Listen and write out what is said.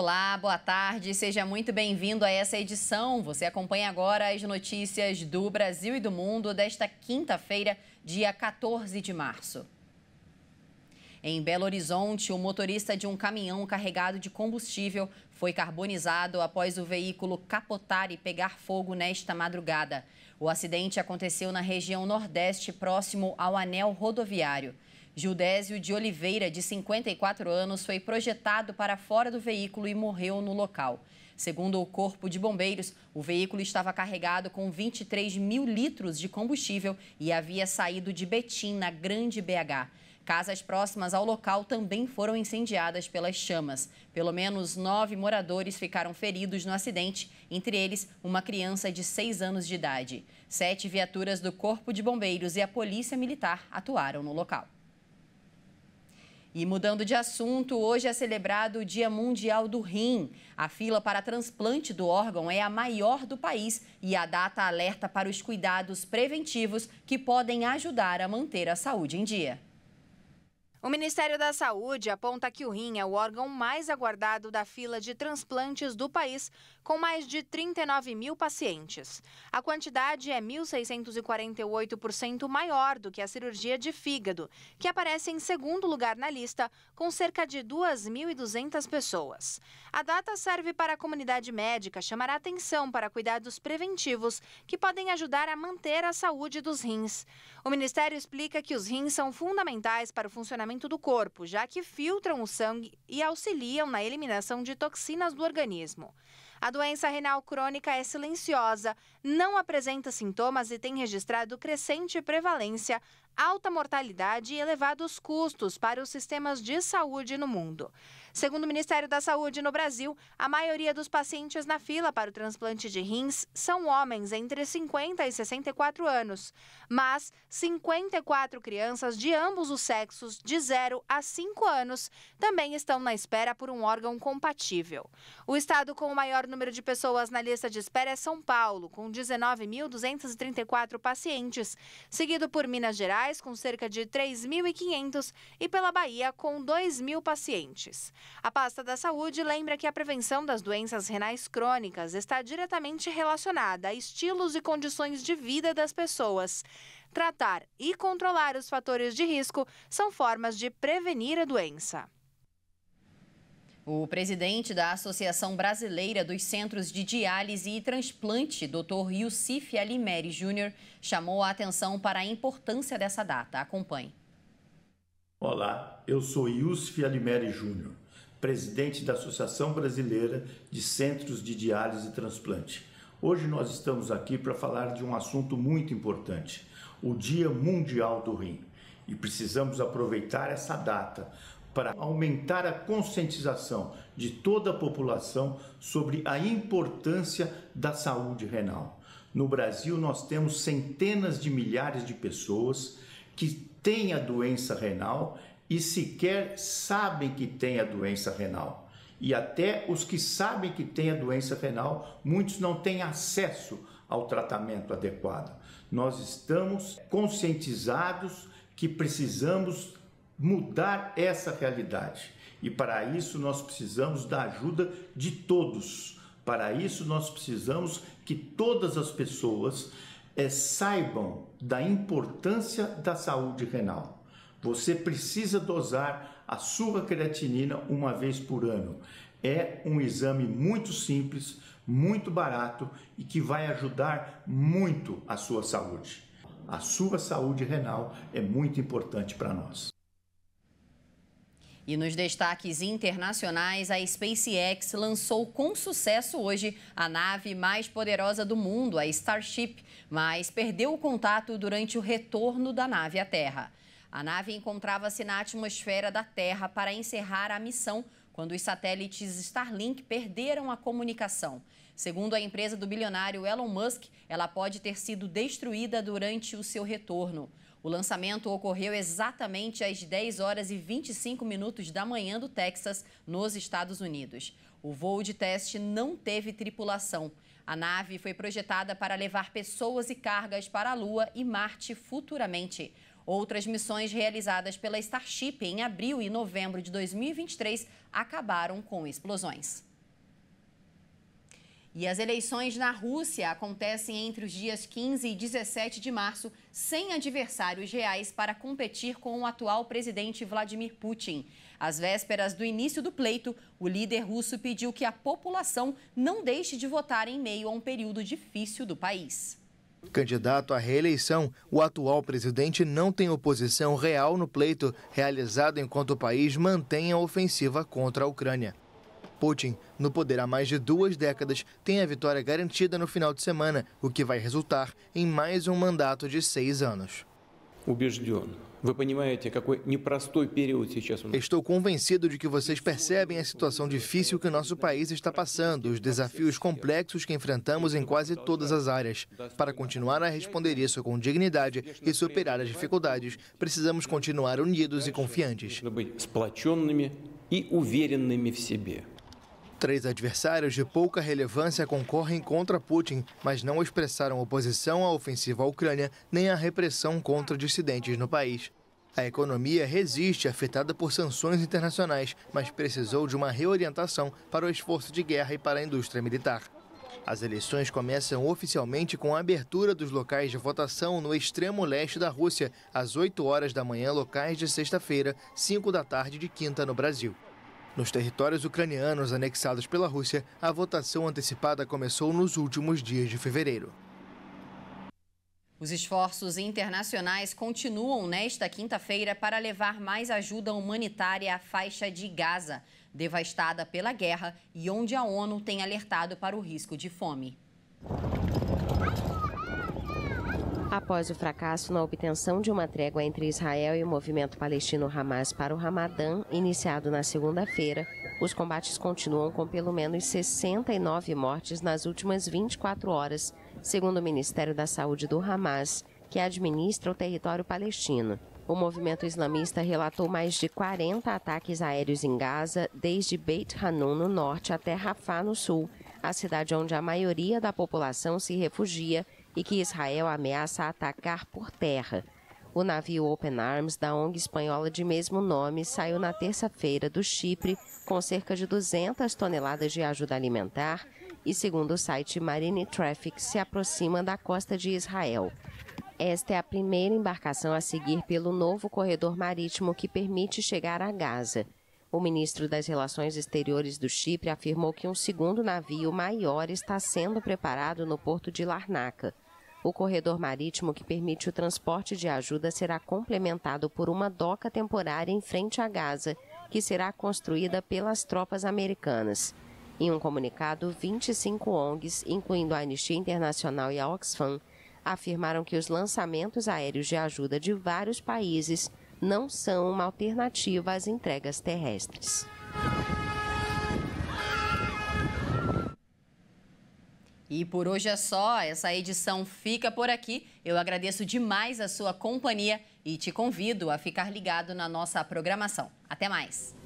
Olá, boa tarde, seja muito bem-vindo a essa edição. Você acompanha agora as notícias do Brasil e do mundo desta quinta-feira, dia 14 de março. Em Belo Horizonte, o motorista de um caminhão carregado de combustível foi carbonizado após o veículo capotar e pegar fogo nesta madrugada. O acidente aconteceu na região Nordeste, próximo ao anel rodoviário. Gildésio de Oliveira, de 54 anos, foi projetado para fora do veículo e morreu no local. Segundo o Corpo de Bombeiros, o veículo estava carregado com 23 mil litros de combustível e havia saído de Betim, na Grande BH. Casas próximas ao local também foram incendiadas pelas chamas. Pelo menos nove moradores ficaram feridos no acidente, entre eles uma criança de seis anos de idade. Sete viaturas do Corpo de Bombeiros e a Polícia Militar atuaram no local. E mudando de assunto, hoje é celebrado o Dia Mundial do Rim. A fila para transplante do órgão é a maior do país e a data alerta para os cuidados preventivos que podem ajudar a manter a saúde em dia. O Ministério da Saúde aponta que o rim é o órgão mais aguardado da fila de transplantes do país, com mais de 39 mil pacientes. A quantidade é 1.648% maior do que a cirurgia de fígado, que aparece em segundo lugar na lista, com cerca de 2.200 pessoas. A data serve para a comunidade médica chamar a atenção para cuidados preventivos que podem ajudar a manter a saúde dos rins. O Ministério explica que os rins são fundamentais para o funcionamento funcionamento do corpo, já que filtram o sangue e auxiliam na eliminação de toxinas do organismo. A doença renal crônica é silenciosa, não apresenta sintomas e tem registrado crescente prevalência, alta mortalidade e elevados custos para os sistemas de saúde no mundo. Segundo o Ministério da Saúde no Brasil, a maioria dos pacientes na fila para o transplante de rins são homens entre 50 e 64 anos, mas 54 crianças de ambos os sexos, de 0 a 5 anos, também estão na espera por um órgão compatível. O estado com o maior número de pessoas na lista de espera é São Paulo, com 19.234 pacientes, seguido por Minas Gerais, com cerca de 3.500, e pela Bahia, com 2.000 pacientes. A pasta da saúde lembra que a prevenção das doenças renais crônicas está diretamente relacionada a estilos e condições de vida das pessoas. Tratar e controlar os fatores de risco são formas de prevenir a doença. O presidente da Associação Brasileira dos Centros de Diálise e Transplante, Dr. Yusuf Alimeri Júnior, chamou a atenção para a importância dessa data. Acompanhe. Olá, eu sou Yusuf Alimeri Júnior, presidente da Associação Brasileira de Centros de Diálise e Transplante. Hoje nós estamos aqui para falar de um assunto muito importante, o Dia Mundial do Rim. E precisamos aproveitar essa data para aumentar a conscientização de toda a população sobre a importância da saúde renal. No Brasil, nós temos centenas de milhares de pessoas que têm a doença renal e sequer sabem que têm a doença renal. E até os que sabem que têm a doença renal, muitos não têm acesso ao tratamento adequado. Nós estamos conscientizados que precisamos mudar essa realidade. E para isso nós precisamos da ajuda de todos. Para isso nós precisamos que todas as pessoas é, saibam da importância da saúde renal. Você precisa dosar a sua creatinina uma vez por ano. É um exame muito simples, muito barato e que vai ajudar muito a sua saúde. A sua saúde renal é muito importante para nós. E nos destaques internacionais, a SpaceX lançou com sucesso hoje a nave mais poderosa do mundo, a Starship, mas perdeu o contato durante o retorno da nave à Terra. A nave encontrava-se na atmosfera da Terra para encerrar a missão quando os satélites Starlink perderam a comunicação. Segundo a empresa do bilionário Elon Musk, ela pode ter sido destruída durante o seu retorno. O lançamento ocorreu exatamente às 10 horas e 25 minutos da manhã do Texas, nos Estados Unidos. O voo de teste não teve tripulação. A nave foi projetada para levar pessoas e cargas para a Lua e Marte futuramente. Outras missões realizadas pela Starship em abril e novembro de 2023 acabaram com explosões. E as eleições na Rússia acontecem entre os dias 15 e 17 de março, sem adversários reais para competir com o atual presidente Vladimir Putin. Às vésperas do início do pleito, o líder russo pediu que a população não deixe de votar em meio a um período difícil do país. Candidato à reeleição, o atual presidente não tem oposição real no pleito realizado enquanto o país mantém a ofensiva contra a Ucrânia. Putin no poder há mais de duas décadas tem a vitória garantida no final de semana, o que vai resultar em mais um mandato de seis anos. Estou convencido de que vocês percebem a situação difícil que o nosso país está passando, os desafios complexos que enfrentamos em quase todas as áreas. Para continuar a responder isso com dignidade e superar as dificuldades, precisamos continuar unidos e confiantes. Três adversários de pouca relevância concorrem contra Putin, mas não expressaram oposição à ofensiva à Ucrânia nem à repressão contra dissidentes no país. A economia resiste, afetada por sanções internacionais, mas precisou de uma reorientação para o esforço de guerra e para a indústria militar. As eleições começam oficialmente com a abertura dos locais de votação no extremo leste da Rússia, às 8 horas da manhã locais de sexta-feira, 5 da tarde de quinta no Brasil. Nos territórios ucranianos anexados pela Rússia, a votação antecipada começou nos últimos dias de fevereiro. Os esforços internacionais continuam nesta quinta-feira para levar mais ajuda humanitária à faixa de Gaza, devastada pela guerra e onde a ONU tem alertado para o risco de fome. Após o fracasso na obtenção de uma trégua entre Israel e o movimento palestino Hamas para o Ramadã, iniciado na segunda-feira, os combates continuam com pelo menos 69 mortes nas últimas 24 horas, segundo o Ministério da Saúde do Hamas, que administra o território palestino. O movimento islamista relatou mais de 40 ataques aéreos em Gaza, desde Beit Hanun no norte até Rafah no sul, a cidade onde a maioria da população se refugia e que Israel ameaça atacar por terra. O navio Open Arms da ONG espanhola de mesmo nome saiu na terça-feira do Chipre com cerca de 200 toneladas de ajuda alimentar e, segundo o site Marine Traffic, se aproxima da costa de Israel. Esta é a primeira embarcação a seguir pelo novo corredor marítimo que permite chegar a Gaza. O ministro das Relações Exteriores do Chipre afirmou que um segundo navio maior está sendo preparado no porto de Larnaca. O corredor marítimo que permite o transporte de ajuda será complementado por uma doca temporária em frente a Gaza, que será construída pelas tropas americanas. Em um comunicado, 25 ONGs, incluindo a Anistia Internacional e a Oxfam, afirmaram que os lançamentos aéreos de ajuda de vários países não são uma alternativa às entregas terrestres. E por hoje é só, essa edição fica por aqui. Eu agradeço demais a sua companhia e te convido a ficar ligado na nossa programação. Até mais!